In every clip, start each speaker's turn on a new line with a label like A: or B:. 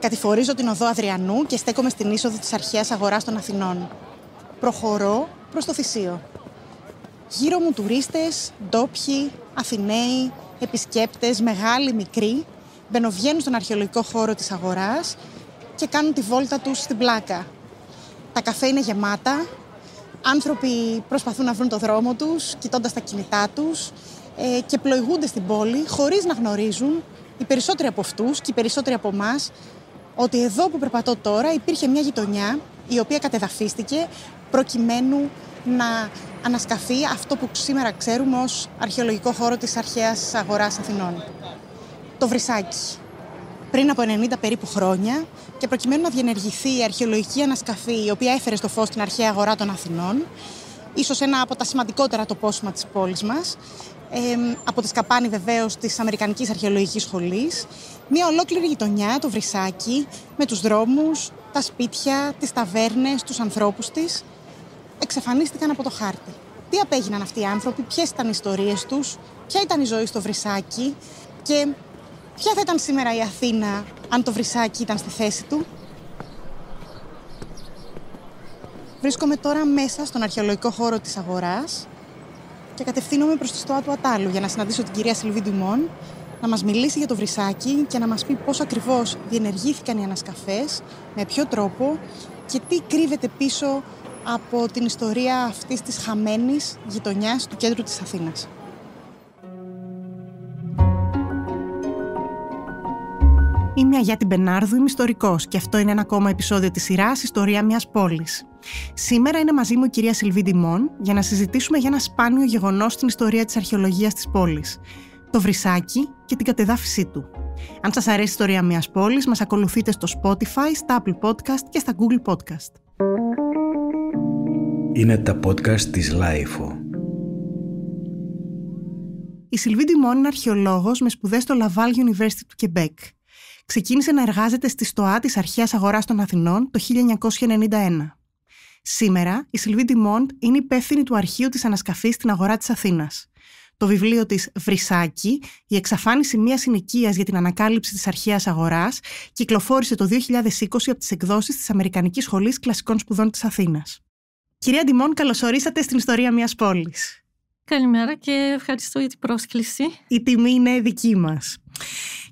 A: Κατηφορίζω την οδό Αδριανού και στέκομαι στην είσοδο της αρχαίας αγοράς των Αθηνών. Προχωρώ προς το θυσίο. Γύρω μου τουρίστες, ντόπιοι, Αθηναίοι, επισκέπτες, μεγάλοι, μικροί, μπαινοβγαίνουν στον αρχαιολογικό χώρο της αγοράς και κάνουν τη βόλτα τους στην πλάκα. Τα καφέ είναι γεμάτα, άνθρωποι προσπαθούν να βρουν το δρόμο τους, κοιτώντας τα κινητά τους ε, και πλοηγούνται στην πόλη χωρίς να γνωρίζουν οι περισσότεροι από αυτούς και οι περισσότεροι από εμάς ότι εδώ που περπατώ τώρα υπήρχε μια γειτονιά η οποία κατεδαφίστηκε προκειμένου να ανασκαφεί αυτό που σήμερα ξέρουμε ως αρχαιολογικό χώρο της αρχαίας αγοράς Αθηνών. Το Βρυσάκι. Πριν από 90 περίπου χρόνια και προκειμένου να διενεργηθεί η αρχαιολογική ανασκαφή η οποία έφερε στο φως την αρχαία αγορά των Αθηνών, ίσως ένα από τα σημαντικότερα τοπόσημα της πόλης μας, από τη Σκαπάνη βεβαίως της Αμερικανικής Αρχαιολογικής σχολής. μια ολόκληρη γειτονιά, το Βρυσάκι, με τους δρόμους, τα σπίτια, τις ταβέρνες τους ανθρώπους της, εξαφανίστηκαν από το χάρτη. Τι απέγιναν αυτοί οι άνθρωποι, ποιες ήταν οι ιστορίες τους, ποια ήταν η ζωή στο Βρυσάκι και ποια θα ήταν σήμερα η Αθήνα αν το Βρυσάκι ήταν στη θέση του. Βρίσκομαι τώρα μέσα στον αρχαιολογικό χώρο της αγοράς, και κατευθύνομαι προς το στόα του Ατάλου για να συναντήσω την κυρία Σιλβί Ντουμόν, να μας μιλήσει για το βρυσάκι και να μας πει πώς ακριβώς διενεργήθηκαν οι ανασκαφές, με ποιο τρόπο και τι κρύβεται πίσω από την ιστορία αυτής της χαμένης γειτονιάς του κέντρου της Αθήνας. μια για την Πενάρδου είμαι ιστορικός και αυτό είναι ένα ακόμα επεισόδιο της σειράς Ιστορία μιας πόλης. Σήμερα είναι μαζί μου η κυρία Σιλβί Ντιμών για να συζητήσουμε για ένα σπάνιο γεγονός στην ιστορία της αρχαιολογίας της πόλης. Το βρυσάκι και την κατεδάφιση του. Αν σας αρέσει η ιστορία μιας πόλης, μας ακολουθείτε στο Spotify, στα Apple Podcast και στα Google Podcast. Είναι τα podcast της Η Σιλβί Ντιμόν είναι αρχαιολόγος με σπουδές στο Laval University του Quebec ξεκίνησε να εργάζεται στη ΣΤΟΑ της Αρχαίας Αγοράς των Αθηνών το 1991. Σήμερα, η Σιλβί Ντιμόντ είναι υπεύθυνη του αρχείου της ανασκαφής στην αγορά της Αθήνας. Το βιβλίο της «Βρυσάκι, η εξαφάνιση μιας συνοικίας για την ανακάλυψη της αρχαίας αγοράς» κυκλοφόρησε το 2020 από τις εκδόσεις της Αμερικανικής Σχολής Κλασικών Σπουδών της Αθήνας. Κυρία Ντιμόν, καλωσορίσατε στην ιστορία μιας πόλης. Καλημέρα και ευχαριστώ για την πρόσκληση. Η τιμή είναι δική μας.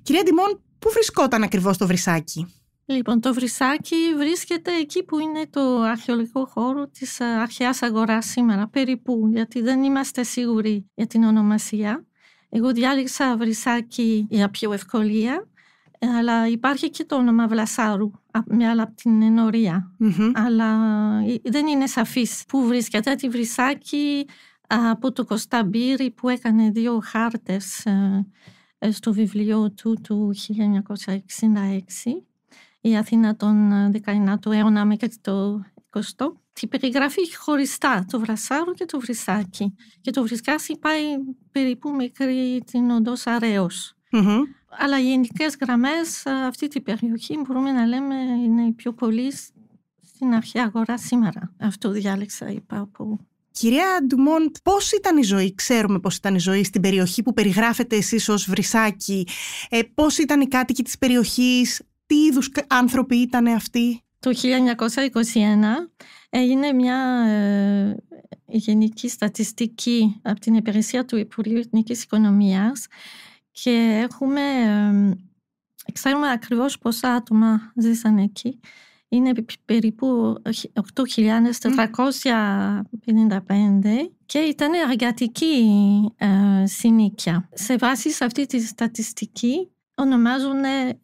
A: Κυρία Ντιμόν, Πού βρισκόταν ακριβώς το βρυσάκι?
B: Λοιπόν, το βρυσάκι βρίσκεται εκεί που βρισκοταν ακριβω το αρχαιολογικό χώρο της ε, αρχαίας αγοράς σήμερα, περίπου, γιατί δεν είμαστε σίγουροι για την ονομασία. Εγώ διάλεξα βρυσάκι για πιο ευκολία, ε, αλλά υπάρχει και το όνομα Βλασάρου, με άλλα από την ενορια Αλλά ε, δεν είναι σαφής που βρίσκεται. Τη βρυσάκι από το Κωνσταντήρι που έκανε δύο χάρτες στο βιβλίο του του 1966 «Η Αθήνα των 19ου ε, αιώνα μέχρι το 20ο» τη περιγράφει χωριστά το Βρασάρο και το Βρυσάκι και το Βρυσκάσι πάει περίπου μέχρι την Οντός
A: Αλλά
B: οι γενικές γραμμές ε, αυτή την περιοχή μπορούμε να λέμε είναι πιο πολύ στην αρχαία αγορά σήμερα. Αυτό διάλεξα είπα από
A: Κυρία Ντουμόντ, πώς ήταν η ζωή, ξέρουμε πώς ήταν η ζωή στην περιοχή που περιγράφετε εσείς ως Βρυσάκι. ε, πώς ήταν οι κάτοικοι της περιοχής, τι είδους άνθρωποι ήταν αυτοί. Το 1921
B: έγινε μια ε, γενική στατιστική από την υπηρεσία του Υπουργείου Εθνικής Οικονομίας και έχουμε, ε, ξέρουμε ακριβώς πόσα άτομα ζήσαν εκεί είναι περίπου 8.455 και ήταν εργατική ε, Σε βάση σε αυτή τη στατιστική ονομάζουν ε,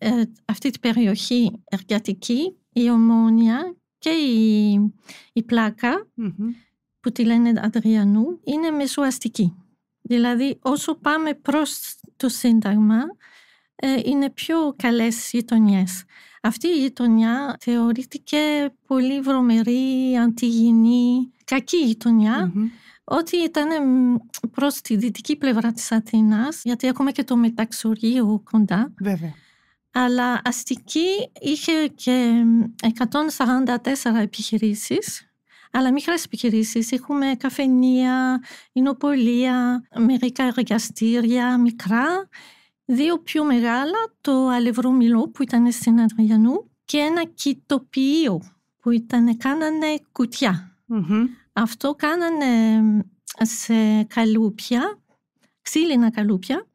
B: αυτή την περιοχή εργατική, η ομόνια και η, η πλακα που τη λένε Αδριανού είναι μεσοαστική. Δηλαδή όσο πάμε προς το Σύνταγμα ε, είναι πιο καλές γειτονιές. Αυτή η γειτονιά θεωρήθηκε πολύ βρωμερή, αντιγυνή, κακή ότι ήταν προς τη δυτική πλευρά της Αθήνας, γιατί έχουμε και το μεταξουργείο κοντά. Βέβαια. Αλλά αστική είχε και 144 επιχειρήσεις, αλλά μικρέ επιχειρήσεις. Έχουμε καφενεία, εινοπολία, μερικά εργαστήρια μικρά δύο πιο μεγάλα, το Αλευρό Μιλό που ήταν στην Αδριανού και ένα κοιτοποιείο που ήταν, κάνανε Αυτό κάνανε σε καλούπια, ξύλινα καλούπια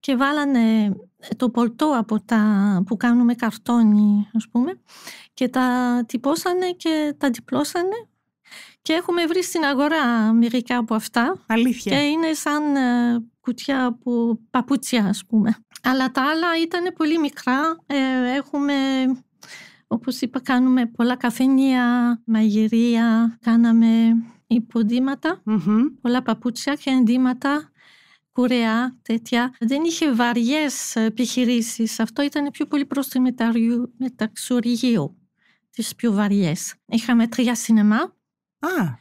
B: και βάλανε ε, το πολτό από τα που κάνουμε καρτόνι ας πούμε και τα τυπώσανε και τα διπλώσανε και έχουμε βρει στην αγορά μερικά από αυτά. Αλήθεια. Και είναι σαν ε, κουτιά από παπούτσια ας πούμε. Αλλά τα άλλα ήταν πολύ μικρά. Ε, έχουμε, όπως είπα, κάνουμε πολλά καφενεία, μαγειρία, κάναμε πολλά παπούτσια και ενδύματα κουρεά, τέτοια. Δεν είχε βαριές επιχειρήσεις. Αυτό ήταν πιο πολύ προς το μεταξουργείο, τις πιο βαριές. Είχαμε τρία σινεμά. Α.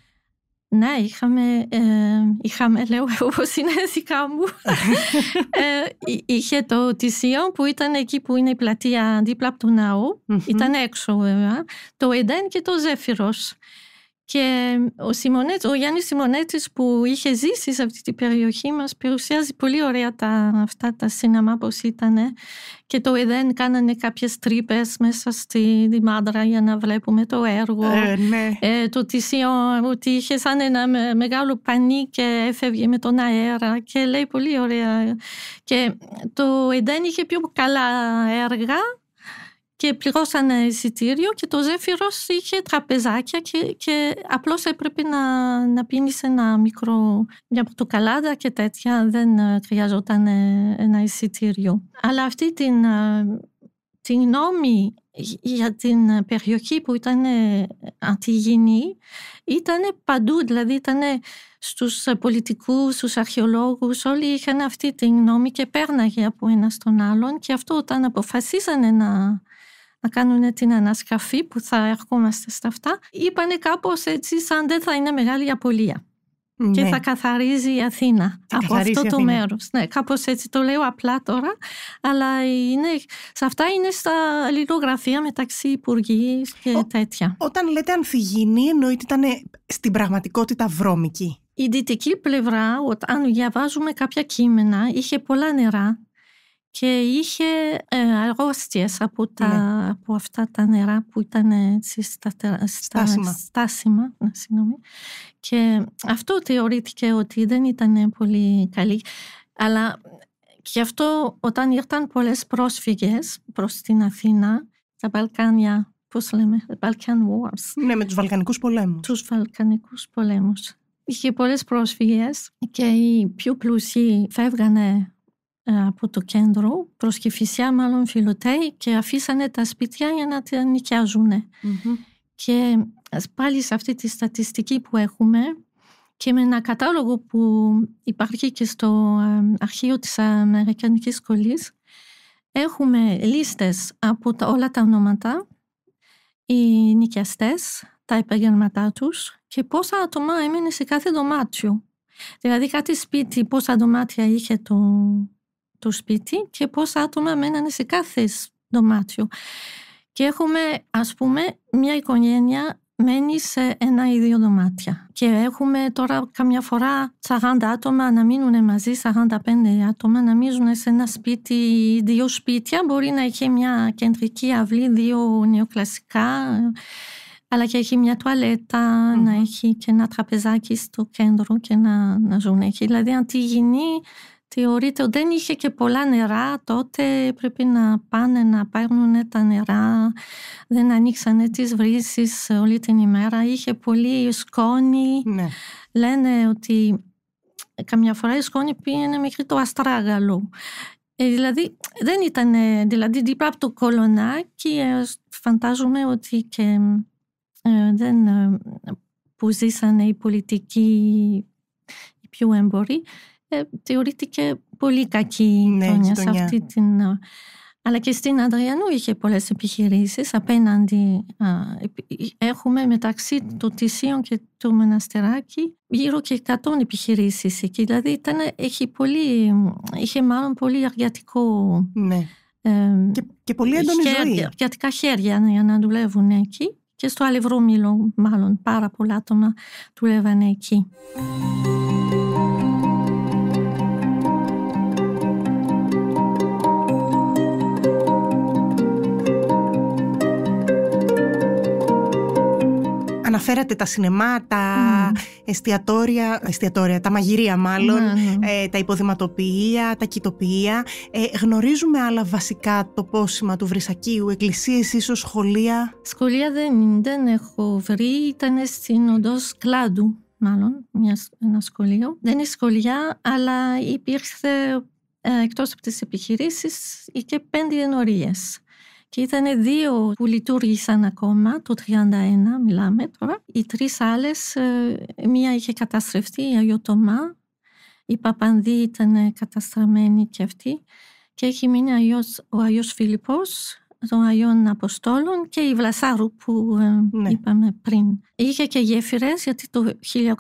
B: Ναι, είχαμε, λέω ε, είχαμε λέω εγώ συνέστηκά ε, Είχε το Τησίον που ήταν εκεί που είναι η πλατεία δίπλα από το ναό. Ήταν έξω βέβαια. Το Εντέν και το Ζέφυρος. Και ο, Σιμονέτς, ο Γιάννης Σιμονέτης που είχε ζήσει σε αυτή την περιοχή μας περιουσιάζει πολύ ωραία τα, αυτά τα σύναμα πως ήταν και το ΕΔΕΝ κάνανε κάποιες τρύπες μέσα στη μάντρα για να βλέπουμε το έργο. Ε, ναι. ε, το Τισιό ότι είχε σαν ένα μεγάλο πανί και έφευγε με τον αέρα και λέει πολύ ωραία. Και το ΕΔΕΝ είχε πιο καλά έργα και πληρώσαν εισιτήριο και το Ζέφυρος είχε τραπεζάκια και, και απλώς έπρεπε να, να πίνεις ένα μικρό, μια πορτοκαλάδα και τέτοια, δεν ε, χρειαζόταν ε, ένα εισιτήριο. Αλλά αυτή την, ε, την γνώμη για την περιοχή που ήταν αντιγυνή ήταν παντού, δηλαδή ήταν στους πολιτικούς, στους αρχαιολόγους, όλοι είχαν αυτή την γνώμη και πέρναγε από ένα στον άλλον και αυτό όταν αποφασίσανε να, να κάνουν την ανασκαφή που θα ερχόμαστε σε αυτά. Είπανε κάπως έτσι σαν δεν θα είναι μεγάλη απολία. Και ναι. θα καθαρίζει η Αθήνα από αυτό το μέρο. μέρος. Ναι, κάπως έτσι το λέω απλά τώρα, αλλά είναι, σε αυτά είναι στα λιγογραφία μεταξύ υπουργή και τέτοια. Όταν λέτε ανθυγιεινή εννοείται ήταν
A: στην πραγματικότητα βρώμικη.
B: Η δυτική πλευρά, όταν διαβάζουμε κάποια κείμενα, είχε πολλά νερά και είχε ε, από, τα, ναι. αυτά τα νερά που ήταν έτσι, στα, στάσιμα. στάσιμα ναι, Και αυτό θεωρήθηκε ότι δεν ήταν πολύ καλή. Αλλά γι' αυτό όταν ήρθαν πολλές πρόσφυγες προς την Αθήνα, τα Βαλκάνια, πώς λέμε, Balkan Wars. Ναι, με τους Βαλκανικούς πολέμους. Τους Βαλκανικούς πολέμους. Είχε πολλές πρόσφυγες και οι πιο πλούσιοι φεύγανε ε, από το κέντρο προς Κηφισιά μάλλον φιλοτέοι και αφήσανε τα σπίτια για να τα νοικιαζουν Και ε, πάλι σε αυτή τη στατιστική που έχουμε και με ένα κατάλογο που υπάρχει και στο ε, αρχείο της Αμερικανικής Σχολής έχουμε λίστες από τα, όλα τα ονόματα, οι νοικιαστές, τα επαγγελματά τους και πόσα άτομα έμεινε σε κάθε δωμάτιο. Δηλαδή κάθε σπίτι πόσα δωμάτια είχε το, το σπίτι και πόσα άτομα μένανε σε κάθε δωμάτιο. Και έχουμε, ας πούμε, μια οικογένεια μένει σε ένα ή δύο δωμάτια. Και έχουμε τώρα καμιά φορά 40 άτομα να μείνουν μαζί, 45 άτομα να μείνουν σε ένα σπίτι δύο σπίτια. Μπορεί να έχει μια κεντρική αυλή, δύο νεοκλασικά, αλλά και έχει μια τουαλέτα, να έχει και ένα τραπεζάκι στο κέντρο και να, ζουν εκεί. Δηλαδή, αν γίνει θεωρείται ότι δεν είχε και πολλά νερά, τότε πρέπει να πάνε να πάρουν τα νερά, δεν ανοίξαν τις βρύσεις όλη την ημέρα, είχε πολύ σκόνη, ναι. λένε ότι καμιά φορά η σκόνη πήγαινε μέχρι το αστράγαλο. Ε, δηλαδή δεν ήταν δηλαδή, δίπλα από το κολονάκι, ε, φαντάζομαι ότι και ε, δεν, ε, που ζήσανε οι πολιτικοί οι πιο έμποροι, ε, θεωρήθηκε πολύ κακή η ναι, γειτονιά σε αυτή την... Αλλά και στην Αντριανού είχε πολλές επιχειρήσεις. απέναντι. Ε, έχουμε μεταξύ ναι. του Τησίων και του Μοναστεράκη γύρω και 100 επιχειρήσεις εκεί. Δηλαδή ήταν, έχει πολύ, είχε μάλλον πολύ αργιατικό... Ναι. και, πολύ έντονη χέρια, ζωή. Αργιατικά χέρια για να δουλεύουν εκεί. Και στο Αλευρόμυλο μάλλον πάρα πολλά άτομα δουλεύαν εκεί.
A: αναφέρατε τα σινεμά, τα mm. εστιατόρια, τα μαγειρία μάλλον, ναι, ναι. Ε, τα υποδηματοποιία, τα κοιτοποιία. Ε, γνωρίζουμε άλλα βασικά το πόσημα του Βρυσακίου, εκκλησίες ίσως, σχολεία. Σχολεία δεν, δεν έχω βρει, ήταν στην
B: οντός κλάδου μάλλον, μια, ένα σχολείο. Δεν είναι σχολεία, αλλά υπήρξε ε, εκτός από τις επιχειρήσεις και πέντε ενορίες. Και ήταν δύο που λειτουργήσαν ακόμα, το 1931 μιλάμε τώρα. Οι τρεις άλλες ε, μία είχε καταστρεφτεί, η Αγιοτομά, η Παπανδή ήταν καταστραμμένη και αυτή και έχει μείνει Αγιός, ο Αγιός Φιλιππός των Αγιών Αποστόλων και η Βλασάρου που ε, ναι. είπαμε πριν. Είχε και γέφυρες γιατί το 1890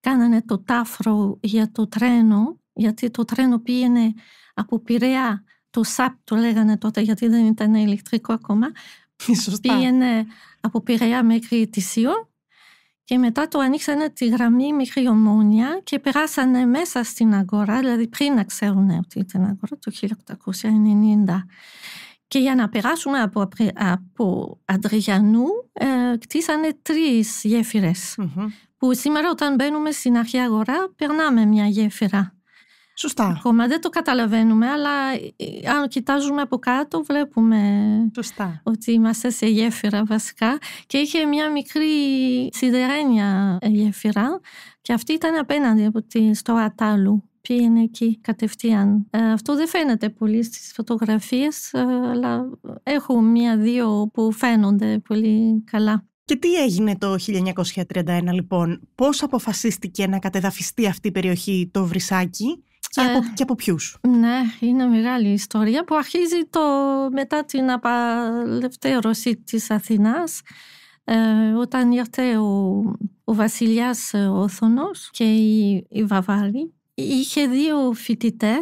B: κάνανε το τάφρο για το τρένο γιατί το τρένο πήγαινε από Πειραιά το ΣΑΠ το λέγανε τότε γιατί δεν ήταν ηλεκτρικό ακόμα. Σωστά. Πήγαινε από Πειραιά μέχρι Τησίων και μετά το ανοίξανε τη γραμμή μέχρι Ομόνια και περάσανε μέσα στην αγορά, δηλαδή πριν να ξέρουν ότι ήταν αγορά, το 1890. Και για να περάσουμε από, από Αντριγιανού, ε, κτίσανε τρεις γεφυρες που σήμερα όταν μπαίνουμε στην αρχαία αγορά, περνάμε μια γέφυρα. Σωστά. Ακόμα δεν το καταλαβαίνουμε, αλλά ε, αν κοιτάζουμε από κάτω, βλέπουμε Σωστά. ότι είμαστε σε γέφυρα βασικά. Και είχε μια μικρή σιδερένια γέφυρα, και αυτή ήταν απέναντι από τη, στο Ατάλου. Πήγαινε εκεί κατευθείαν. Ε, αυτό δεν φαίνεται πολύ στις φωτογραφίες, ε, αλλά έχω μία-δύο που φαίνονται
A: πολύ καλά. Και τι έγινε το 1931 λοιπόν, πώς αποφασίστηκε να κατεδαφιστεί αυτή η περιοχή το Βρυσάκι ε, και, από, ποιους.
B: Ναι, είναι μεγάλη ιστορία που αρχίζει το, μετά την απαλευθέρωση της Αθηνάς ε, όταν ήρθε ο, ο βασιλιάς Οθωνος ε, και η, η Βαβάρη είχε δύο φοιτητές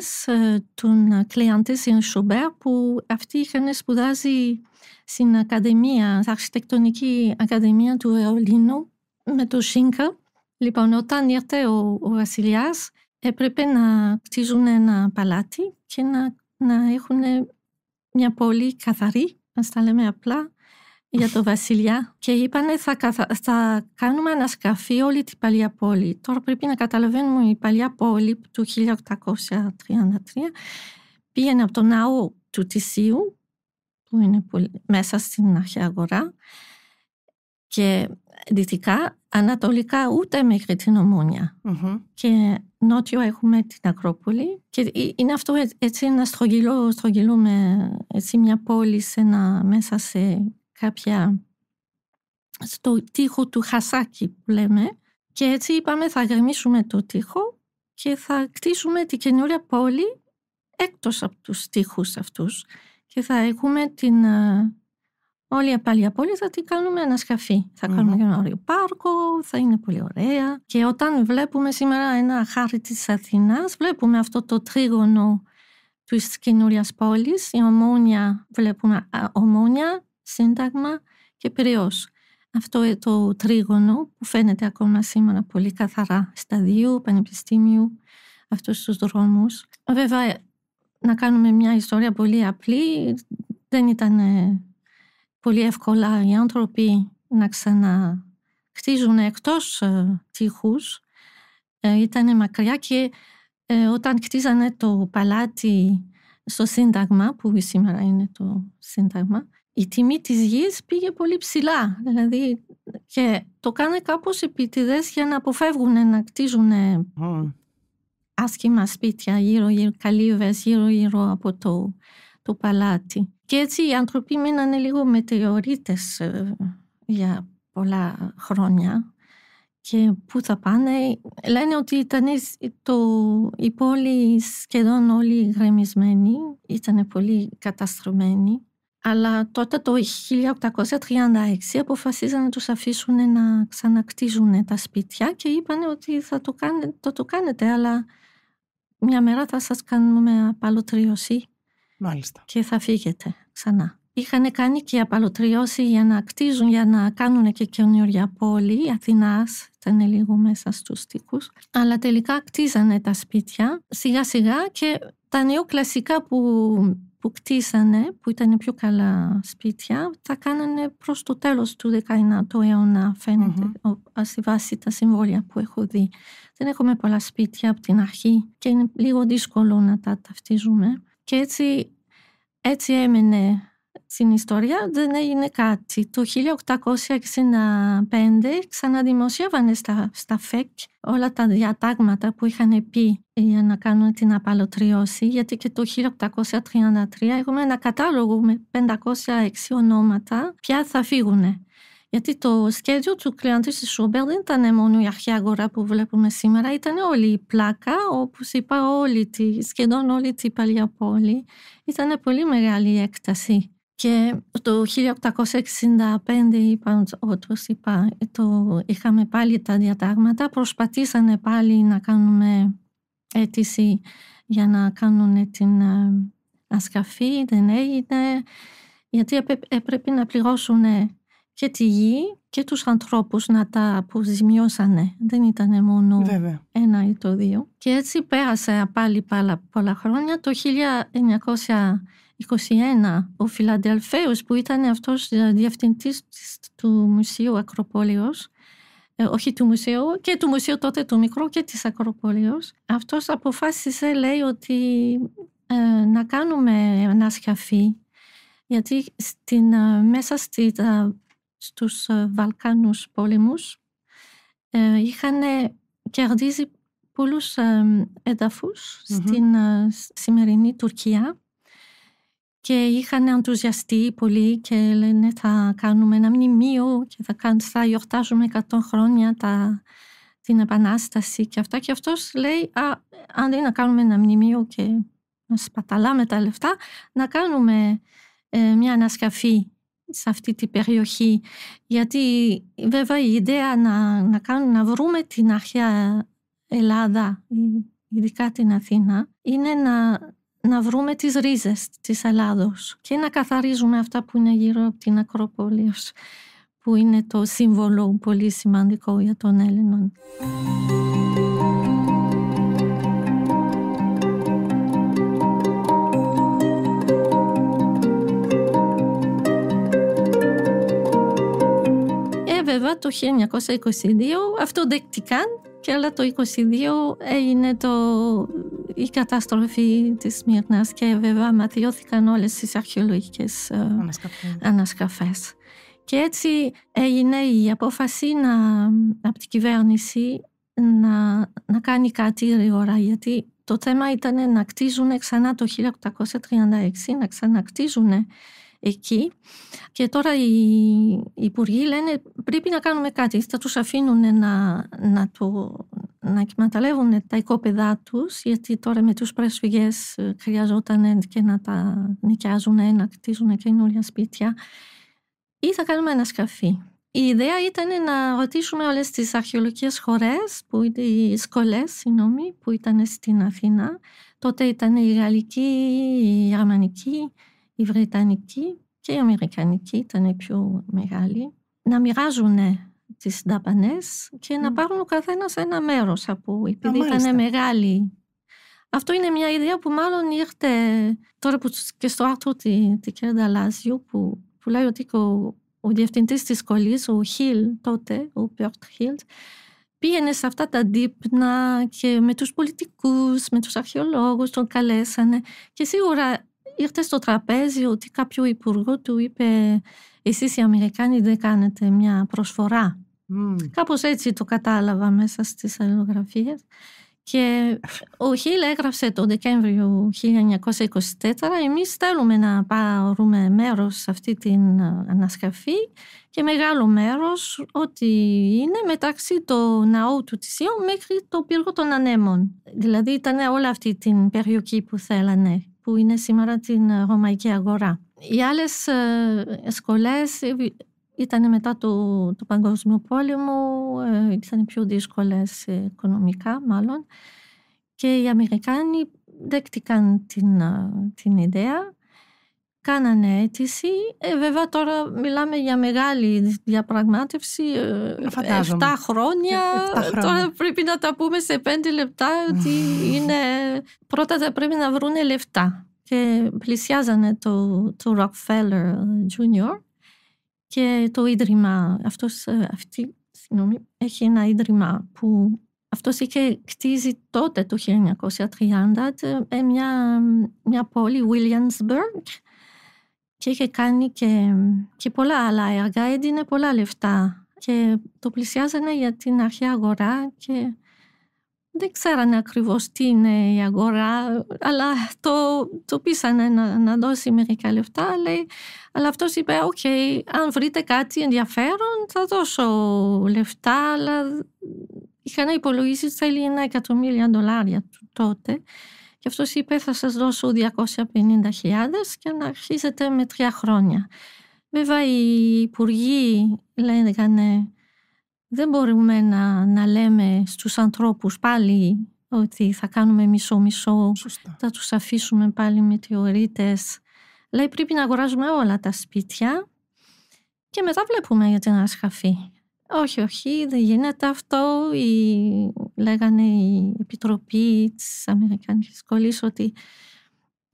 B: των στην Σουμπέρ που αυτοί είχαν σπουδάσει στην Ακαδημία, στην Αρχιτεκτονική Ακαδημία του Βερολίνου με το Σίνκα. Λοιπόν, όταν ήρθε ο, ο βασιλιάς έπρεπε να κτίζουν ένα παλάτι και να, να έχουν μια πόλη καθαρή, να τα λέμε απλά, για το βασιλιά. Και είπανε θα, θα κάνουμε ανασκαφή όλη την παλιά πόλη. Τώρα πρέπει να καταλαβαίνουμε η παλιά πόλη του 1833 πήγαινε από τον ναό του Τησίου, που είναι μέσα στην αρχαία αγορά, και δυτικά, ανατολικά ούτε μέχρι την ομονια Και νότιο έχουμε την Ακρόπολη. Και ε, είναι αυτό ε, έτσι ένα στρογγυλό, στρογγυλούμε έτσι μια πόλη σε ένα, μέσα σε κάποια στο τοίχο του Χασάκη που λέμε. Και έτσι είπαμε θα γεμίσουμε το τοίχο και θα κτίσουμε την καινούρια πόλη έκτος από τους τοίχους αυτούς και θα έχουμε την ε, Όλοι η πάλι από θα την κάνουμε σκαφί, Θα mm-hmm. κάνουμε ένα ωραίο πάρκο, θα είναι πολύ ωραία. Και όταν βλέπουμε σήμερα ένα χάρι της Αθηνάς, βλέπουμε αυτό το τρίγωνο της καινούρια Πόλης, η ομόνια, βλέπουμε ομόνια, σύνταγμα και πυριό. Αυτό ε, το τρίγωνο που φαίνεται ακόμα σήμερα πολύ καθαρά Σταδίου, πανεπιστήμιου, αυτούς τους δρόμους. Βέβαια, ε, να κάνουμε μια ιστορία πολύ απλή, δεν ήταν ε, πολύ εύκολα οι άνθρωποι να ξαναχτίζουν εκτός ε, τείχους. Ε, Ήταν μακριά και ε, όταν χτίζανε το παλάτι στο Σύνταγμα, που σήμερα είναι το Σύνταγμα, η τιμή της γης πήγε πολύ ψηλά. Δηλαδή, και το κάνε κάπως επιτηδές για να αποφεύγουν να κτίζουν άσχημα σπίτια γύρω-γύρω, καλύβες γύρω-γύρω από το και έτσι οι άνθρωποι μείνανε λίγο μετεωρίτες ε, για πολλά χρόνια και πού θα πάνε. Λένε ότι ήταν το, η πόλη σχεδόν όλοι γρεμισμένοι, ήταν πολύ καταστρωμένη. Αλλά τότε το 1836 αποφασίζαν να τους αφήσουν να ξανακτίζουν τα σπίτια και είπαν ότι θα το κάνετε, το κάνετε αλλά μια μέρα θα σας κάνουμε απαλωτρίωση Μάλιστα. Και θα φύγετε ξανά. Είχαν κάνει και απαλωτριώσει για να κτίζουν, για να κάνουν και καινούργια πόλη. Αθηνά, ήταν λίγο μέσα στους τοίχους. Αλλά τελικά κτίζανε τα σπίτια σιγά σιγά και τα νεοκλασικά που, που κτίσανε, που ήταν πιο καλά σπίτια, τα κάνανε προς το τέλος του 19ου αιώνα φαίνεται, mm-hmm. στη βάση τα συμβόλια που έχω δει. Δεν έχουμε πολλά σπίτια από την αρχή και είναι λίγο δύσκολο να τα ταυτίζουμε. Και έτσι, έτσι έμεινε στην ιστορία, δεν έγινε κάτι. Το 1865 ξαναδημοσιεύανε στα, στα ΦΕΚ όλα τα διατάγματα που είχαν πει για να κάνουν την απαλωτρίωση, γιατί και το 1833 έχουμε ένα κατάλογο με 506 ονόματα, ποια θα φύγουνε. Γιατί το σχέδιο του κλειαντή τη Σούμπερ δεν ήταν μόνο η αρχαία αγορά που βλέπουμε σήμερα, ήταν όλη η πλάκα, όπως είπα, όλη τη, σχεδόν όλη την παλιά πόλη. Ήταν πολύ μεγάλη η έκταση. Και το 1865 είπαν, όπως είπα, το, είχαμε πάλι τα διατάγματα, προσπαθήσανε πάλι να κάνουμε αίτηση για να κάνουν την ε, ασκαφή, δεν έγινε, γιατί έπρεπε να πληρώσουν και τη γη και τους ανθρώπους να τα αποζημιώσανε. Δεν ήταν μόνο ένα ή το δύο. Και έτσι πέρασε πάλι πάρα πολλά χρόνια. Το 1921 ο Φιλαντελφέος που ήταν αυτός διευθυντής του Μουσείου Ακροπόλεως ε, όχι του μουσείου και του μουσείου τότε του μικρού και της Ακροπόλεως. Αυτός αποφάσισε λέει ότι ε, να κάνουμε ένα σκαφί γιατί στην, ε, μέσα στη, στους ε, Βαλκάνους πόλεμους ε, είχαν κερδίσει πολλούς ε, στην σημερινή Τουρκία και είχαν ενθουσιαστεί πολύ και λένε θα κάνουμε ένα μνημείο και θα, κάν, θα γιορτάζουμε 100 χρόνια τα, την Επανάσταση και αυτά και αυτός λέει α, αν δεν να κάνουμε ένα μνημείο και να σπαταλάμε τα λεφτά να κάνουμε μια ανασκαφή σε αυτή την περιοχή. Γιατί βέβαια η ιδέα να, να, να βρούμε την αρχαία Ελλάδα, ειδικά την Αθήνα, είναι να, να βρούμε τις ρίζες της Ελλάδος και να καθαρίζουμε αυτά που είναι γύρω από την Ακρόπολη που είναι το σύμβολο πολύ σημαντικό για τον Έλληνο. βέβαια το 1922 αυτό δέχτηκαν και αλλά το 1922 έγινε το, η καταστροφή της Μύρνας και βέβαια ματιώθηκαν όλες τις αρχαιολογικές ε, ανασκαφές. Και έτσι έγινε η απόφαση να, από την κυβέρνηση να, να κάνει κάτι γρήγορα γιατί το θέμα ήταν να κτίζουν ξανά το 1836, να ξανακτίζουν εκεί. Και τώρα οι υπουργοί λένε πρέπει να κάνουμε κάτι. Θα τους αφήνουν να, να, να εκμεταλλεύουν τα οικόπεδά τους γιατί τώρα με τους πρεσφυγές ε, χρειαζόταν και να τα νοικιάζουν, να κτίζουν καινούργια σπίτια ή θα κάνουμε ένα σκαφί. Η ιδέα ήταν να ρωτήσουμε όλες τις αρχαιολογικές χωρές, που, οι σχολές συγγνώμη, που ήταν στην Αθήνα. Τότε ήταν η Γαλλική, η Γερμανική, η Βρετανική και η Αμερικανική ήταν οι πιο μεγάλοι, να μοιράζουν τις δαπανές και να πάρουν ο καθένας ένα μέρος από επειδή ήταν μεγάλοι. Αυτό είναι μια ιδέα που μάλλον ήρθε τώρα που και στο άρθρο τη, τη κ. Λάζιου που, που λέει ότι ο, ο διευθυντής της σχολής, ο Χιλ τότε, ο Πέρτ Χιλ, πήγαινε σε αυτά τα δείπνα και με τους πολιτικούς, με τους αρχαιολόγους, τον καλέσανε και σίγουρα ήρθες στο τραπέζι ότι κάποιο υπουργό του είπε «Εσείς οι Αμερικάνοι δεν κάνετε μια προσφορά». Mm. Κάπως έτσι το κατάλαβα μέσα στις αλληλογραφίες. Και ο Χίλ έγραψε τον Δεκέμβριο 1924 «Εμείς θέλουμε να πάρουμε μέρος σε αυτή την ε, ανασκαφή και μεγάλο μέρος ότι είναι μεταξύ το ναό του Τσίου μέχρι το πύργο των ανέμων». Δηλαδή ήταν όλη αυτή την περιοχή που θέλανε που είναι σήμερα την ε, ρωμαϊκή αγορά. Οι άλλες ε, σχολές ήταν μετά το, το Παγκόσμιο Πόλεμο, ε, ήταν πιο δύσκολες οικονομικά μάλλον και οι Αμερικάνοι δέχτηκαν την, την ιδέα κάνανε αίτηση. Ε, βέβαια τώρα μιλάμε για μεγάλη διαπραγμάτευση, ε, Εφτά χρόνια. Ε, χρόνια. Τώρα πρέπει να τα πούμε σε πέντε λεπτά ότι είναι... Πρώτα θα πρέπει να βρούνε λεφτά. Και πλησιάζανε το, το Rockefeller ε, Junior και το Ίδρυμα. Αυτός, αυτή, συγγνώμη, έχει ένα Ίδρυμα που αυτός είχε κτίζει τότε το 1930 μια, μια πόλη, Williamsburg, και είχε κάνει και, πολλά άλλα έργα, έδινε πολλά λεφτά και το πλησιάζανε για την αρχαία αγορά και δεν ξέρανε ακριβώς τι είναι η αγορά, αλλά το, το πείσανε να, δώσει μερικά λεφτά, αλλά αυτός είπε, οκ, αν βρείτε κάτι ενδιαφέρον θα δώσω λεφτά, αλλά είχαν υπολογίσει θέλει ένα εκατομμύριο δολάρια τότε. Και αυτός είπε θα σας δώσω 250.000 και να αρχίσετε με τρία χρόνια. Βέβαια οι υπουργοί λέγανε δεν μπορούμε να, να λέμε στους ανθρώπους πάλι ότι θα κάνουμε μισό-μισό, θα τους αφήσουμε πάλι με θεωρείτες, Λέει πρέπει να αγοράζουμε όλα τα σπίτια και μετά βλέπουμε για την ασχαφή. Όχι, όχι, δεν γίνεται αυτό. Η, λέγανε η Επιτροπή της Αμερικανικής Σχολής ότι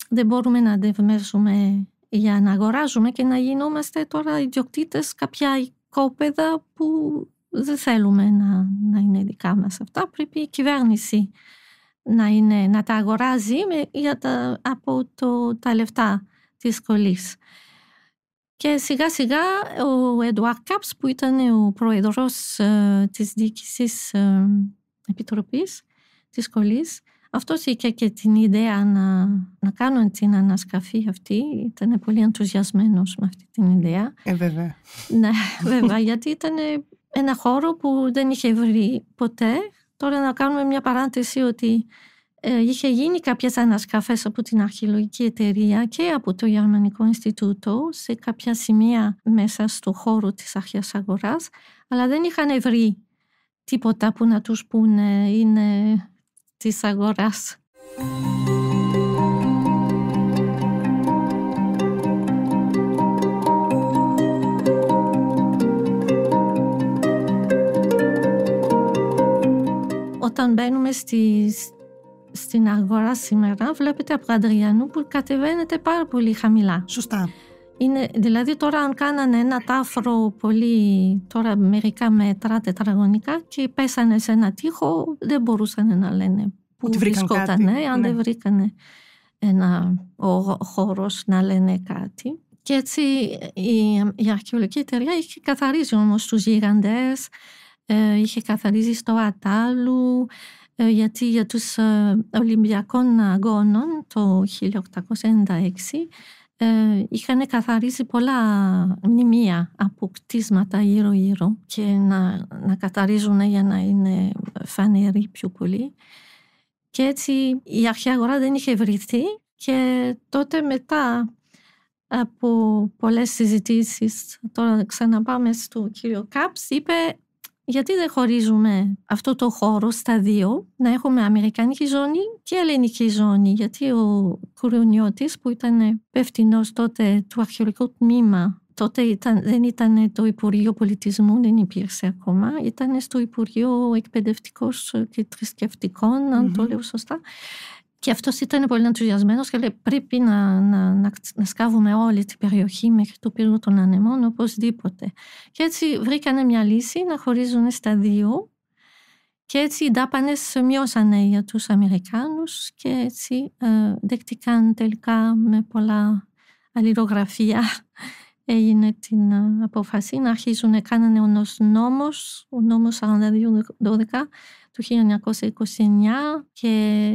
B: δεν μπορούμε να αντευμεύσουμε για να αγοράζουμε και να γινόμαστε τώρα ιδιοκτήτες κάποια οικόπεδα που δεν θέλουμε να, να είναι δικά μας αυτά. Πρέπει η κυβέρνηση να, είναι, να τα αγοράζει με, για τα, από το, τα λεφτά της σχολής. Και σιγά σιγά ο Εντουάρ Κάπς που ήταν ο πρόεδρος ε, της διοίκησης ε, επιτροπής της σχολής αυτός είχε και την ιδέα να, να κάνουν την ανασκαφή αυτή. Ήταν πολύ ενθουσιασμένος με αυτή την ιδέα. Ε, βέβαια. ναι, βέβαια, γιατί ήταν ένα χώρο που δεν είχε βρει ποτέ. Τώρα να κάνουμε μια παράθεση ότι ε, είχε γίνει κάποιες ανασκαφές από την αρχαιολογική εταιρεία και από το Γερμανικό Ινστιτούτο σε κάποια σημεία μέσα στο χώρο της αρχαίας αγοράς, αλλά δεν είχαν βρει τίποτα που να τους πούνε είναι της αγοράς. Όταν μπαίνουμε στις στην αγορά σήμερα βλέπετε από Αντριανού που κατεβαίνεται πάρα πολύ χαμηλά. Σωστά. Είναι, δηλαδή τώρα αν κάνανε ένα τάφρο πολύ, τώρα μερικά μέτρα τετραγωνικά και πέσανε σε ένα τοίχο δεν μπορούσαν να λένε που βρισκόταν βρισκότανε αν δεν ναι. βρήκανε ένα ο χώρος να λένε κάτι. Και έτσι η, η αρχαιολογική εταιρεία είχε καθαρίζει όμως τους γίγαντες, ε, είχε καθαρίζει στο Ατάλου, ε, γιατί για τους ε, Ολυμπιακών Αγώνων το 1896 ε, είχαν καθαρίσει πολλά μνημεία από κτίσματα γύρω-γύρω και να, να καθαρίζουν για να είναι φανεροί πιο πολύ. Και έτσι η αρχαία αγορά δεν είχε βρεθεί και τότε μετά από πολλές συζητήσεις, τώρα ξαναπάμε στο κύριο Κάπς, είπε γιατί δεν χωρίζουμε αυτό το χώρο στα δύο, να έχουμε Αμερικανική ζώνη και Ελληνική ζώνη, γιατί ο Κουρουνιώτης που ήταν υπεύθυνος τότε του αρχαιολογικού τμήμα, τότε ήταν, δεν ήταν το Υπουργείο Πολιτισμού, δεν υπήρξε ακόμα, ήταν στο Υπουργείο Εκπαιδευτικών και Τρισκευτικών, αν το λέω σωστά, και αυτός ήταν πολύ ενθουσιασμένος και λέει: Πρέπει να, να, να, σκάβουμε όλη την περιοχή μέχρι το πύργο των ανεμών, οπωσδήποτε. Και έτσι βρήκανε μια λύση να χωρίζουν στα δύο. Και έτσι οι δάπανε μειώσανε για τους Αμερικάνους και έτσι ε, δέχτηκαν τελικά με πολλά αλληλογραφία. Έγινε την ε, απόφαση να αρχίζουν, κάνανε ο νόμος, ο νόμος του 1929 και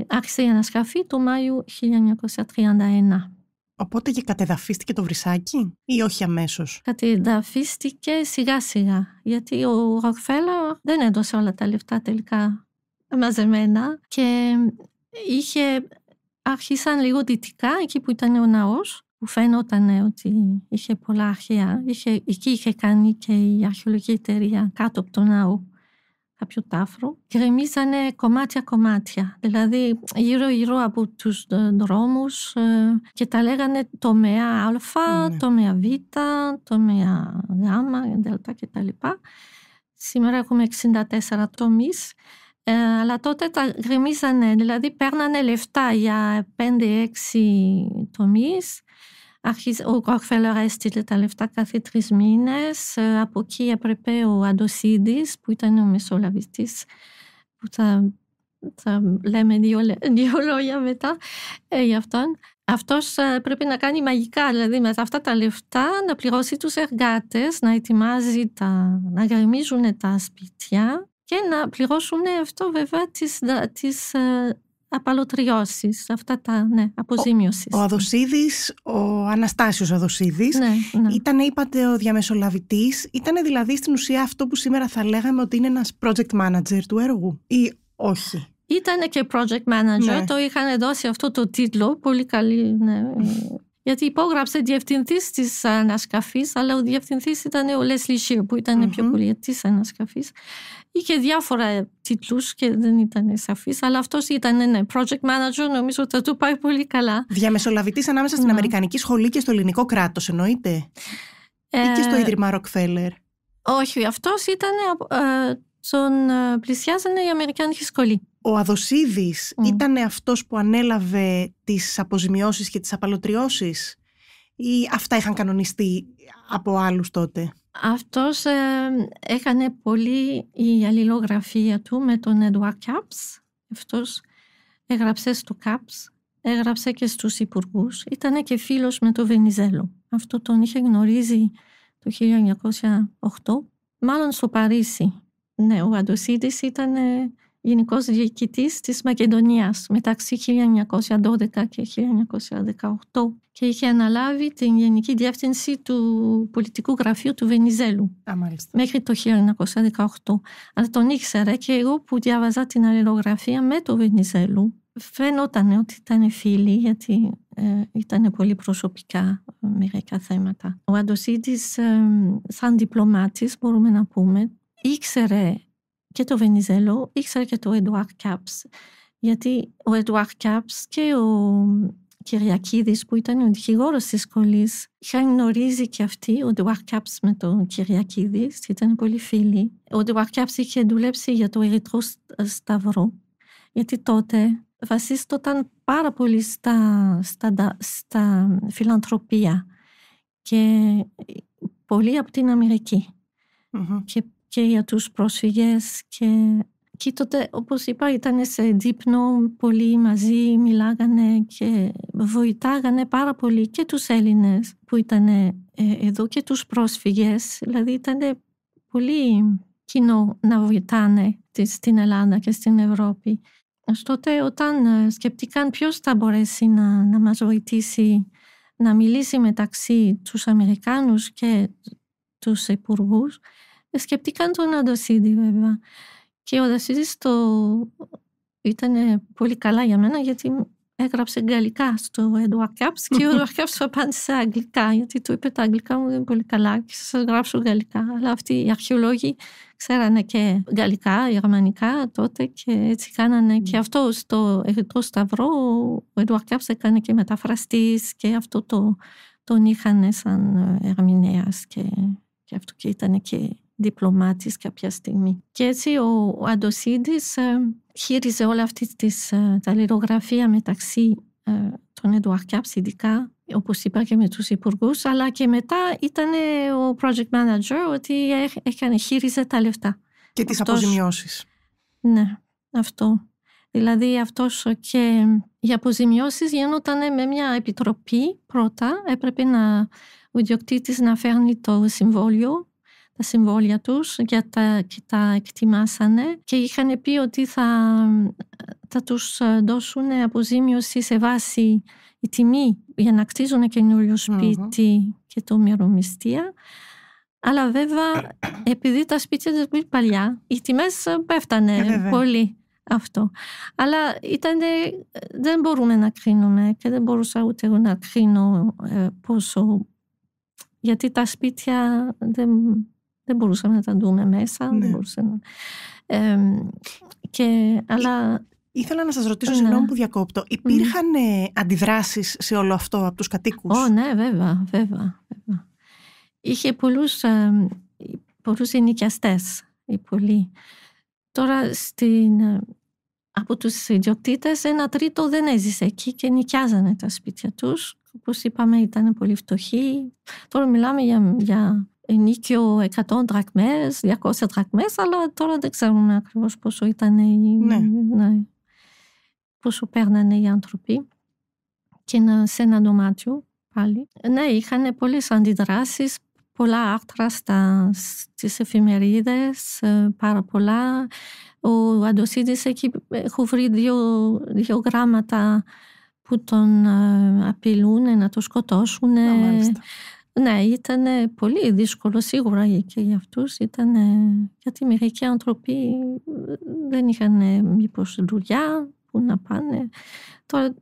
B: άρχισε η ανασκαφή το Μάιο 1931.
A: Οπότε και κατεδαφίστηκε το βρυσάκι ή όχι αμέσως.
B: Κατεδαφίστηκε σιγά σιγά γιατί ο Ροκφέλα δεν έδωσε όλα τα λεφτά τελικά μαζεμένα και είχε, άρχισαν λίγο δυτικά εκεί που ήταν ο ναός που φαίνονταν ότι είχε πολλά αρχαία. Είχε, εκεί είχε κάνει και η αρχαιολογική εταιρεία κάτω από τον ναό κάποιο τάφρο και κομματια κομμάτια-κομμάτια. Δηλαδή γύρω-γύρω από τους ε, δρόμους ε, και τα λέγανε τομέα α, mm. τομέα β, τομέα γ, δελτα κτλ. Σήμερα έχουμε 64 τομείς αλλά τότε τα γεμίζανε, δηλαδή παίρνανε λεφτά για 5-6 τομείς Άρχισε, ο Κορφέλλερ έστειλε τα λεφτά κάθε τρεις μήνες. Ε, από εκεί έπρεπε ο Αντοσίδης, που ήταν ο μεσολαβητής, που θα, λέμε δύο, λόγια μετά ε, για αυτόν. Αυτός ε, πρέπει να κάνει μαγικά, δηλαδή με αυτά τα λεφτά να πληρώσει τους εργάτες, να ετοιμάζει τα. να γεμίζουν τα σπίτια και να πληρώσουν αυτό βέβαια τις, τις απαλωτριώσεις,
A: αυτά τα ναι, αποζημίωσεις Ο, ο Αδοσίδης, ο Αναστάσιος Αδοσίδης, ναι, ναι. ήταν, είπατε, ο διαμεσολαβητής, ήταν δηλαδή στην ουσία αυτό που σήμερα θα λέγαμε ότι είναι ένας project manager του έργου ή όχι.
B: Ήταν και project manager, ναι. το είχαν δώσει αυτό το τίτλο, πολύ καλή, ναι. Γιατί υπόγραψε διευθυντής της ανασκαφής, αλλά ο διευθυντής ήταν ο Λέσλι Σιρ, που ηταν πιο πολύ τη ανασκαφής. Είχε διάφορα τίτλους και δεν ήταν σαφής, αλλά αυτός ήταν ένα ναι, project manager, νομίζω
A: ότι θα του πάει πολύ καλά. Διαμεσολαβητής ανάμεσα στην ναι. Αμερικανική σχολή και στο ελληνικό κράτος, εννοείται. Ε, ή και στο ε, Ίδρυμα Ροκφέλλερ.
B: Όχι, αυτός ήταν, ε, ε
A: τον ε, πλησιάζανε η Αμερικάνικη σχολή. Ο Αδοσίδης mm. ήταν αυτός που ανέλαβε τις αποζημιώσεις και τις απαλωτριώσεις ή αυτά είχαν κανονιστεί από άλλους τότε. Αυτός ε, έκανε πολύ η
B: αλληλογραφία του με τον Edward Κάπς. Αυτός έγραψε στο Κάπς, έγραψε και στους υπουργούς. Ήταν και φίλος με τον Βενιζέλο. Αυτό τον είχε γνωρίζει το 1908, μάλλον στο Παρίσι. Ναι, ο Αντοσίδης ήταν Γενικός Διοικητής της Μακεδονίας μεταξύ 1912 και 1918 και είχε αναλάβει την γενική διεύθυνση του πολιτικού γραφείου του Βενιζέλου μέχρι το 1918. Αλλά τον ήξερε και εγώ που διάβαζα την αλληλογραφία με το Βενιζέλου φαίνονταν ότι ήταν φίλοι γιατί ε, ήταν πολύ προσωπικά ε, μερικά θέματα. Ο Αντοσίτης, ε, σαν διπλωμάτης, μπορούμε να πούμε ήξερε και το Βενιζέλο, ήξερα και το Εντουάρ Κάπς. Γιατί ο Εντουάρ Κάπς και ο Κυριακίδης που ήταν ο δικηγόρος της σχολής είχαν γνωρίζει και αυτοί, ο Εντουάρ Κάπς με τον Κυριακίδη, ήταν πολύ φίλοι. Ο Εντουάρ Κάπς είχε δουλέψει για το Ερυθρό ε, Σταυρό, γιατί τότε βασίστοταν πάρα πολύ στα, στα, στα φιλανθρωπία και ε, πολύ από την αμερικη Και και για τους πρόσφυγες και, και τότε όπως είπα ήταν σε δείπνο πολλοί μαζί μιλάγανε και βοητάγανε πάρα πολύ και τους Έλληνες που ήταν ε, εδώ και τους πρόσφυγες δηλαδή ήταν πολύ κοινό να βοητάνε στην Ελλάδα και στην Ευρώπη. Τότε όταν ε, σκεπτήκαν ποιος θα μπορέσει να, να μας βοηθήσει να μιλήσει μεταξύ τους Αμερικάνους και τους υπουργούς, σκεφτήκαν τον Αντοσίδη βέβαια. Και ο Αντοσίδης το... ήταν πολύ καλά για μένα γιατί έγραψε γαλλικά στο Edward Caps και ο Edward Caps απάντησε αγγλικά γιατί του είπε τα αγγλικά μου είναι πολύ καλά και σας γράψω γαλλικά. Αλλά αυτοί οι αρχαιολόγοι ξέρανε και γαλλικά, γερμανικά τότε και έτσι κάνανε. Και ναι. αυτό στο Ερυθρό Σταυρό ο Edward Caps έκανε και μεταφραστής και αυτό το, τον είχαν σαν ε, ερμηνέας και, και αυτό και ήταν και διπλωμάτης κάποια στιγμή. Και έτσι ο, Αντοσίδης ε, χείριζε όλα αυτή της, ε, τα μεταξύ ε, των Κιάπς ειδικά, όπως είπα και με τους υπουργούς, αλλά και μετά ήταν ο project manager ότι έκανε, χείριζε τα λεφτά. Και τις αυτός, αποζημιώσεις. Ναι, αυτό. Δηλαδή αυτός και οι αποζημιώσεις γίνονταν με μια επιτροπή πρώτα. Έπρεπε να, ο ιδιοκτήτης να φέρνει το συμβόλιο τα συμβόλια τους για τα, εκτιμάσανε και είχαν πει ότι θα, θα τους ε, δώσουν αποζήμιωση σε βάση η τιμή για να κτίζουν καινούριο και το μυρομιστία. Αλλά βέβαια επειδή τα σπίτια δεν πολύ παλιά, οι τιμές πέφτανε ε, πολύ αυτό. Αλλά ήταν, δεν μπορούμε να κρίνουμε και δεν μπορούσα ούτε να κρίνω ε, πόσο γιατί τα σπίτια δεν, δεν μπορούσαμε να τα δούμε μέσα. Δεν
A: ναι. και, αλλά... Ήθελα να σας ρωτήσω, ναι. συγγνώμη που διακόπτω, υπήρχαν mm. αντιδράσεις σε όλο αυτό από τους κατοίκους? Ω, ναι, βέβαια, βέβαια, βέβαια.
B: Είχε πολλούς, πολλούς ενοικιαστές, Τώρα στην, ε, από τους ιδιοκτήτες ένα τρίτο δεν έζησε εκεί και νοικιάζανε τα σπίτια τους. Όπως είπαμε ήταν πολύ φτωχοί. Τώρα μιλάμε για, για ενίκιο 100 δραχμές, 200 δραχμές, αλλά τώρα δεν ξέρουμε ακριβώς πόσο ήταν οι... Ναι. Ναι, πόσο παίρνανε οι άνθρωποι και να, σε ένα δωμάτιο πάλι. Ναι, είχαν πολλές αντιδράσεις, πολλά άρθρα στα, στις εφημερίδες, ε, πάρα πολλά. Ο Αντοσίδης εκεί ε, έχω βρει δύο, γράμματα που τον ε, απειλούν να το σκοτώσουν. Να, ναι, ήταν πολύ δύσκολο σίγουρα και για αυτούς. Ήταν, γιατί μερικοί άνθρωποι δεν είχαν ε, μήπως δουλειά που να πάνε. Τώρα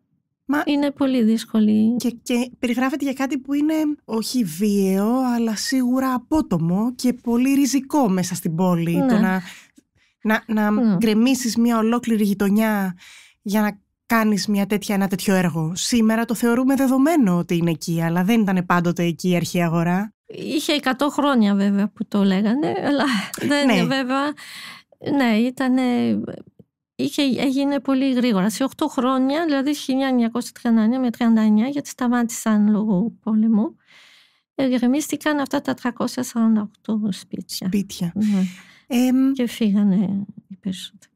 B: Μα... Είναι πολύ δύσκολη. Και, και περιγράφεται
A: για κάτι που είναι όχι βίαιο, αλλά σίγουρα απότομο και πολύ ριζικό μέσα στην πόλη. Το ναι. να, να, να ναι. γκρεμίσεις μια ολόκληρη γειτονιά για να κάνεις μια τέτοια, ένα τέτοιο έργο. Σήμερα το θεωρούμε δεδομένο ότι είναι εκεί, αλλά δεν ήταν πάντοτε εκεί η αρχή αγορά.
B: Είχε 100 χρόνια βέβαια που το λέγανε, αλλά δεν είναι βέβαια... Ναι, ήταν είχε, έγινε πολύ γρήγορα. Σε 8 χρόνια, δηλαδή 1939 με 1939, γιατί σταμάτησαν λόγω πολέμου, γεμίστηκαν αυτά τα 348 σπίτια. Σπίτια. Ναι. και φύγανε οι περισσότεροι.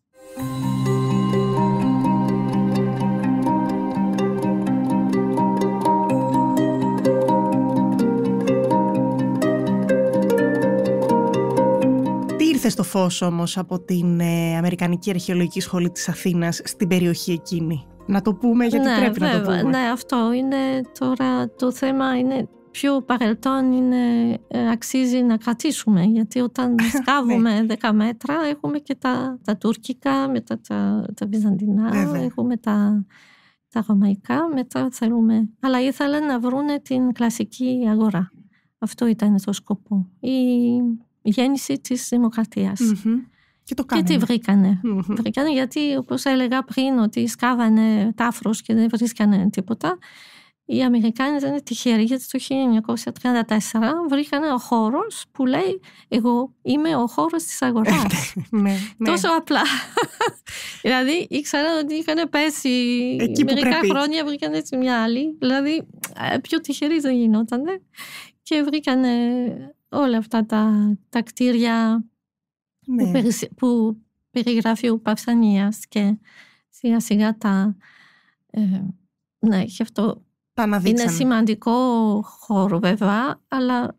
A: ήρθε στο φως όμως από την ε, Αμερικανική Αρχαιολογική Σχολή της Αθήνας στην περιοχή εκείνη. Να το πούμε γιατί ναι, πρέπει να το πούμε. Ναι,
B: αυτό είναι τώρα το θέμα είναι ποιο παρελθόν είναι, ε, αξίζει να κρατήσουμε. Γιατί όταν ναι. σκάβουμε 10 μέτρα έχουμε και τα, τα τουρκικά, μετά τα, τα βυζαντινά, έχουμε τα, τα ρωμαϊκά, μετά θέλουμε. Αλλά ήθελαν να βρουν την κλασική αγορά. Αυτό ήταν το σκοπό. Η γέννηση της δημοκρατιας mm Και, το κάνανε. και βρήκανε. Mm-hmm. βρήκανε γιατί όπως έλεγα πριν ότι σκάβανε τάφρος και δεν βρίσκανε τίποτα οι Αμερικάνοι ήταν τυχεροί γιατί το 1934 βρήκαν ο χώρος που λέει Εγώ είμαι ο χώρος της αγοράς. Ναι, ναι. Τόσο απλά. δηλαδή ήξεραν ότι είχαν πέσει Εκεί μερικά χρόνια, βρήκαν έτσι μια άλλη. Δηλαδή ε, πιο τυχεροί δεν γινόταν και βρήκαν όλα αυτά τα, τα κτίρια που, ναι. περιγράφει ο Παυσανίας και σιγά σιγά τα... Ε, ναι, και αυτό είναι σημαντικό χώρο βέβαια, αλλά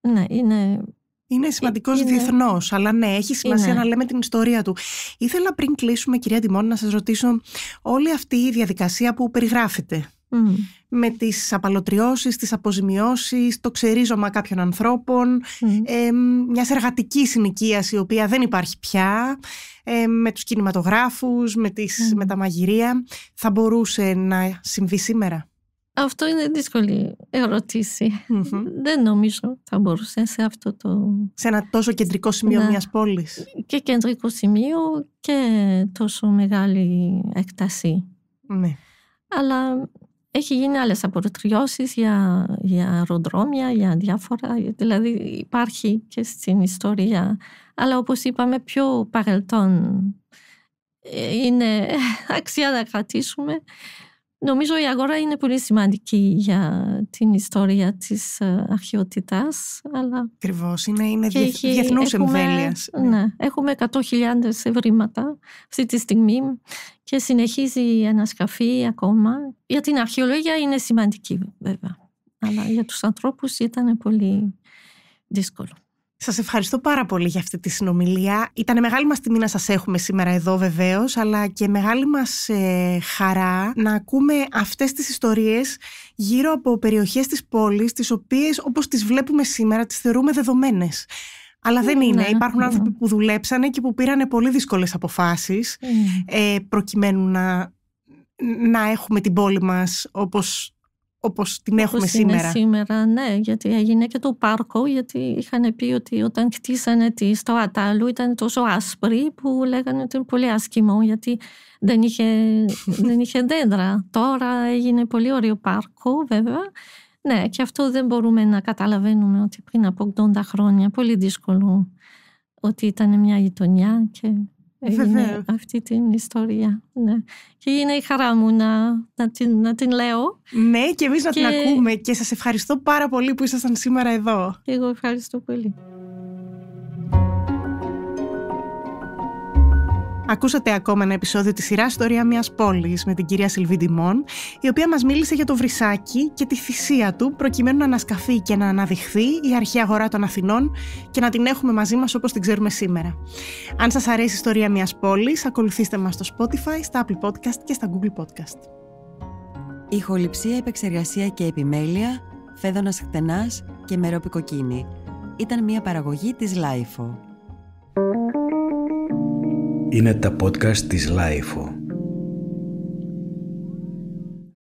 A: ναι, είναι είναι ε, σημαντικός είναι... διεθνώς, αλλά ναι, έχει σημασία να λέμε την ιστορία του. Ήθελα πριν κλείσουμε, κυρία Τιμών, να σας ρωτήσω όλη αυτή η διαδικασία που περιγράφεται. Mm. με τις απαλωτριώσεις, τις αποζημιώσεις, το ξερίζωμα κάποιων ανθρώπων, mm. ε, μιας εργατικής συνοικίας η οποία δεν υπάρχει πια, ε, με τους κινηματογράφους, με, τις, mm. με τα μαγειρία. Θα μπορούσε να συμβεί σήμερα. Αυτό είναι δύσκολη mm-hmm. Δεν νομίζω
B: θα μπορούσε σε αυτό το... Σε ένα τόσο κεντρικό σημείο να... μιας πόλης. Και κεντρικό σημείο και τόσο μεγάλη εκτασή. Ναι. Αλλά έχει γίνει άλλες απορροτριώσεις για, για αεροδρόμια, για διάφορα, δηλαδή υπάρχει και στην ιστορία. Αλλά όπως είπαμε πιο παρελθόν ε, είναι αξία να κρατήσουμε Νομίζω η αγορά είναι πολύ σημαντική για την ιστορία της ε, αρχαιότητας.
A: Αλλά... Ακριβώς, είναι, είναι έχουμε, ναι. ναι,
B: έχουμε 100.000 ευρήματα αυτή τη στιγμή και συνεχίζει η ανασκαφή ακόμα. Για την αρχαιολογία είναι σημαντική βέβαια, αλλά για τους ανθρώπους ήταν πολύ
A: δύσκολο. Σας ευχαριστώ πάρα πολύ για αυτή τη συνομιλία. Ήταν μεγάλη μας τιμή να σας έχουμε σήμερα εδώ, βεβαίως, αλλά και μεγάλη μας ε, χαρά να ακούμε αυτές τις ιστορίες γύρω από περιοχές της πόλης, τις οποίες όπως τις βλέπουμε σήμερα, τις θεωρούμε δεδομένες. Αλλά δεν ναι, είναι. Ναι, Υπάρχουν ναι. άνθρωποι που δουλέψανε και που πήραν πολύ δύσκολες αποφάσεις ε, προκειμένου να, να έχουμε την πόλη μας όπως. Όπως την όπως έχουμε είναι σήμερα.
B: σήμερα. Ναι, γιατί έγινε και το πάρκο, γιατί είχαν πει ότι όταν χτίσανε τη στο Ατάλου ήταν τόσο άσπρη που λέγανε ότι είναι πολύ άσχημο γιατί δεν είχε, δεν είχε δέντρα. Τώρα έγινε πολύ ωραίο πάρκο βέβαια. Ναι, και αυτό δεν μπορούμε να καταλαβαίνουμε ότι πριν από 80 χρόνια, πολύ δύσκολο, ότι ήταν μια γειτονιά και αυτή την ιστορία. Ναι. Και είναι η χαρά μου να, να,
A: την, να την λέω. Ναι, και εμείς να την ακούμε. Και σας ευχαριστώ πάρα πολύ που ήσασταν σήμερα εδώ. Εγώ ευχαριστώ πολύ. Ακούσατε ακόμα ένα επεισόδιο της σειράς «Ιστορία μιας πόλης» με την κυρία Σιλβή Ντιμόν, η οποία μας μίλησε για το Βρυσάκι και τη θυσία του προκειμένου να ανασκαφεί και να αναδειχθεί η αρχαία αγορά των Αθηνών και να την έχουμε μαζί μας όπως την ξέρουμε σήμερα. Αν σας αρέσει η ιστορία μιας πόλης, ακολουθήστε μας στο Spotify, στα Apple Podcast και στα Google Podcast. Ηχοληψία, επεξεργασία και επιμέλεια, φέδωνας χτενάς και μερόπικοκίνη. Ήταν μια παραγωγή της Lifeo. Είναι τα podcast της Λάιφου.